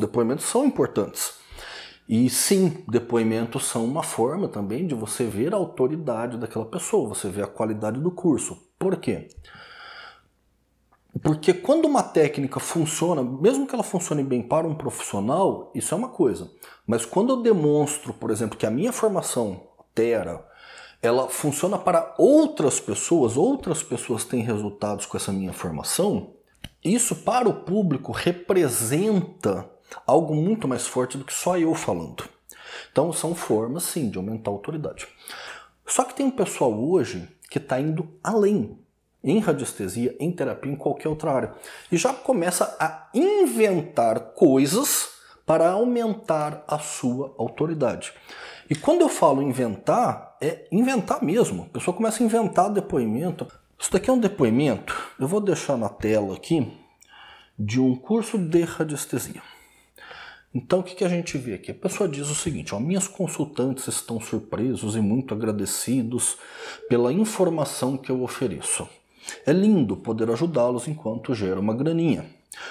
depoimentos são importantes. E sim, depoimentos são uma forma também de você ver a autoridade daquela pessoa, você ver a qualidade do curso. Por quê? Porque quando uma técnica funciona, mesmo que ela funcione bem para um profissional, isso é uma coisa. Mas quando eu demonstro, por exemplo, que a minha formação Tera, ela funciona para outras pessoas, outras pessoas têm resultados com essa minha formação, isso para o público representa Algo muito mais forte do que só eu falando. Então são formas sim de aumentar a autoridade. Só que tem um pessoal hoje que está indo além em radiestesia, em terapia, em qualquer outra área. E já começa a inventar coisas para aumentar a sua autoridade. E quando eu falo inventar, é inventar mesmo. A pessoa começa a inventar depoimento. Isso daqui é um depoimento, eu vou deixar na tela aqui, de um curso de radiestesia. Então, o que, que a gente vê aqui? A pessoa diz o seguinte: ó, minhas consultantes estão surpresos e muito agradecidos pela informação que eu ofereço. É lindo poder ajudá-los enquanto gera uma graninha.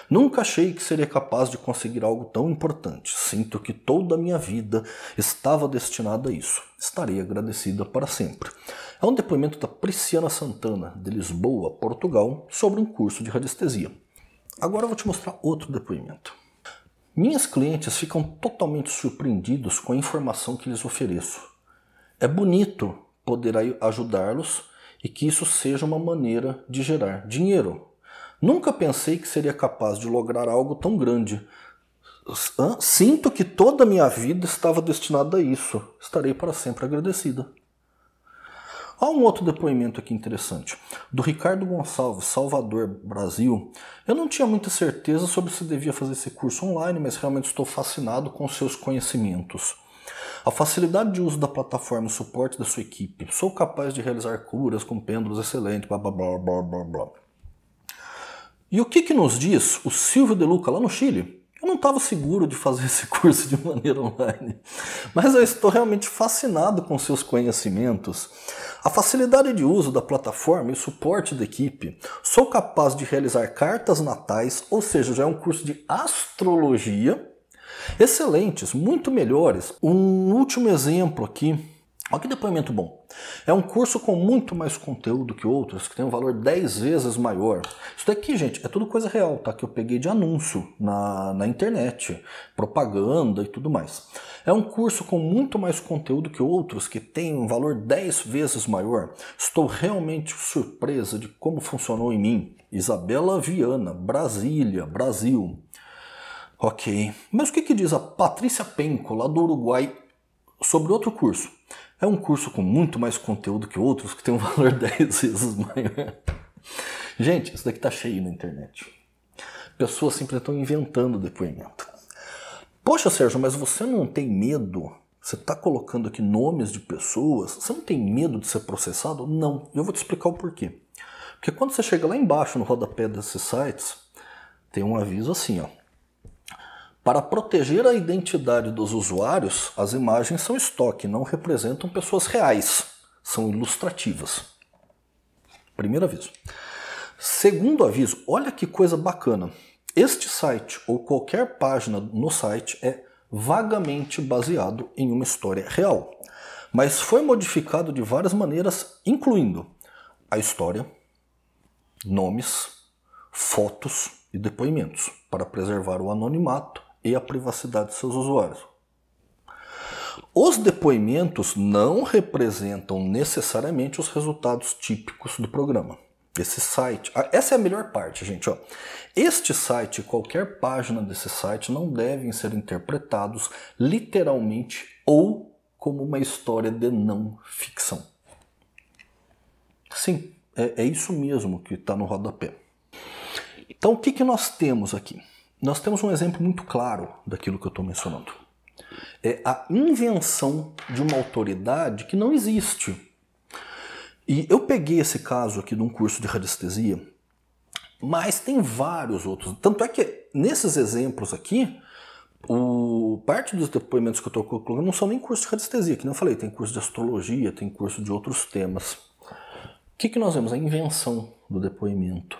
Nunca achei que seria capaz de conseguir algo tão importante. Sinto que toda a minha vida estava destinada a isso. Estarei agradecida para sempre. É um depoimento da Prisciana Santana, de Lisboa, Portugal, sobre um curso de radiestesia. Agora eu vou te mostrar outro depoimento. Minhas clientes ficam totalmente surpreendidos com a informação que lhes ofereço. É bonito poder ajudá-los e que isso seja uma maneira de gerar dinheiro. Nunca pensei que seria capaz de lograr algo tão grande. Sinto que toda a minha vida estava destinada a isso. Estarei para sempre agradecida. Há um outro depoimento aqui interessante, do Ricardo Gonçalves, Salvador, Brasil. Eu não tinha muita certeza sobre se devia fazer esse curso online, mas realmente estou fascinado com seus conhecimentos. A facilidade de uso da plataforma e suporte da sua equipe. Sou capaz de realizar curas com pêndulos excelentes, blá blá blá blá blá blá. E o que, que nos diz o Silvio De Luca lá no Chile? Eu não estava seguro de fazer esse curso de maneira online, mas eu estou realmente fascinado com seus conhecimentos. A facilidade de uso da plataforma e o suporte da equipe. Sou capaz de realizar cartas natais, ou seja, já é um curso de astrologia. Excelentes, muito melhores. Um último exemplo aqui. Olha que depoimento bom. É um curso com muito mais conteúdo que outros, que tem um valor 10 vezes maior. Isso daqui, gente, é tudo coisa real, tá? Que eu peguei de anúncio na, na internet, propaganda e tudo mais. É um curso com muito mais conteúdo que outros, que tem um valor 10 vezes maior. Estou realmente surpresa de como funcionou em mim. Isabela Viana, Brasília, Brasil. Ok. Mas o que, que diz a Patrícia Penco, lá do Uruguai, sobre outro curso? É um curso com muito mais conteúdo que outros, que tem um valor 10 vezes maior. Gente, isso daqui tá cheio na internet. Pessoas sempre estão inventando depoimento. Poxa, Sérgio, mas você não tem medo? Você está colocando aqui nomes de pessoas? Você não tem medo de ser processado? Não. Eu vou te explicar o porquê. Porque quando você chega lá embaixo no rodapé desses sites, tem um aviso assim, ó. Para proteger a identidade dos usuários, as imagens são estoque, não representam pessoas reais, são ilustrativas. Primeiro aviso. Segundo aviso, olha que coisa bacana. Este site ou qualquer página no site é vagamente baseado em uma história real, mas foi modificado de várias maneiras, incluindo a história, nomes, fotos e depoimentos, para preservar o anonimato e a privacidade de seus usuários. Os depoimentos não representam necessariamente os resultados típicos do programa. Esse site, ah, essa é a melhor parte, gente. Ó. Este site, qualquer página desse site, não devem ser interpretados literalmente ou como uma história de não ficção. Sim, é, é isso mesmo que está no rodapé. Então, o que, que nós temos aqui? Nós temos um exemplo muito claro daquilo que eu estou mencionando. É a invenção de uma autoridade que não existe e eu peguei esse caso aqui de um curso de radiestesia, mas tem vários outros. Tanto é que nesses exemplos aqui, o, parte dos depoimentos que eu estou colocando não são nem curso de radiestesia, que não falei, tem curso de astrologia, tem curso de outros temas. O que, que nós vemos? A invenção do depoimento.